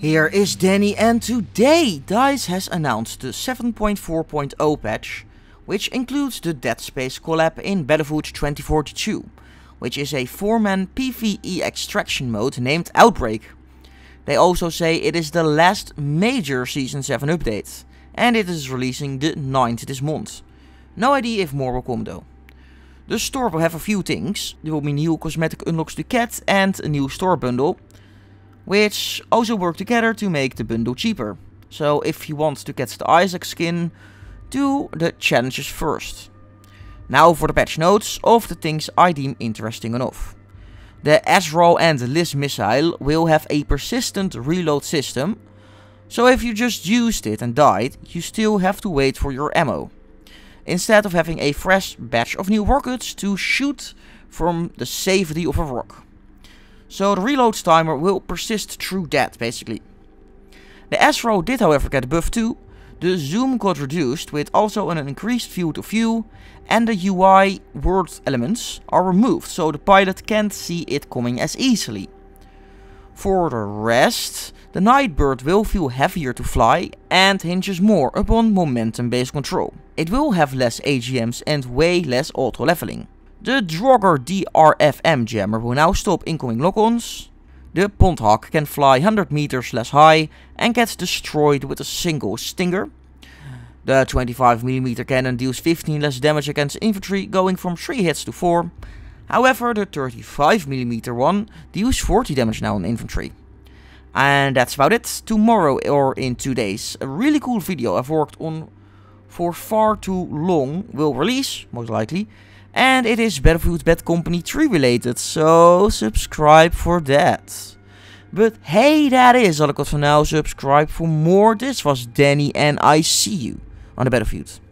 Here is Danny and today DICE has announced the 7.4.0 patch, which includes the Dead Space collab in Battlefield 2042, which is a 4-man PvE extraction mode named Outbreak. They also say it is the last major Season 7 update, and it is releasing the 9th this month. No idea if more will come though. The store will have a few things. There will be new cosmetic unlocks to get and a new store bundle which also work together to make the bundle cheaper. So if you want to get the Isaac skin, do the challenges first. Now for the patch notes of the things I deem interesting enough. The Azrael and Liz missile will have a persistent reload system, so if you just used it and died, you still have to wait for your ammo. Instead of having a fresh batch of new rockets to shoot from the safety of a rock so the reload timer will persist through that, basically. The S-Row did however get buffed too, the zoom got reduced with also an increased field of view and the UI world elements are removed so the pilot can't see it coming as easily. For the rest, the Nightbird will feel heavier to fly and hinges more upon momentum based control. It will have less AGMs and way less auto leveling. De Drogger DRFM jammer will now stop incoming lock-ons. The Pondhawk can fly 100 meters less high and gets destroyed with a single stinger. The 25mm cannon deals 15 less damage against infantry, going from 3 hits to 4. However, the 35mm one deals 40 damage now on infantry. And that's about it. Tomorrow or in two days, a really cool video I've worked on for far too long will release, most likely and it is Battlefield Bad Company 3 related, so subscribe for that. But hey, that is all I got for now. Subscribe for more. This was Danny, and I see you on the battlefield.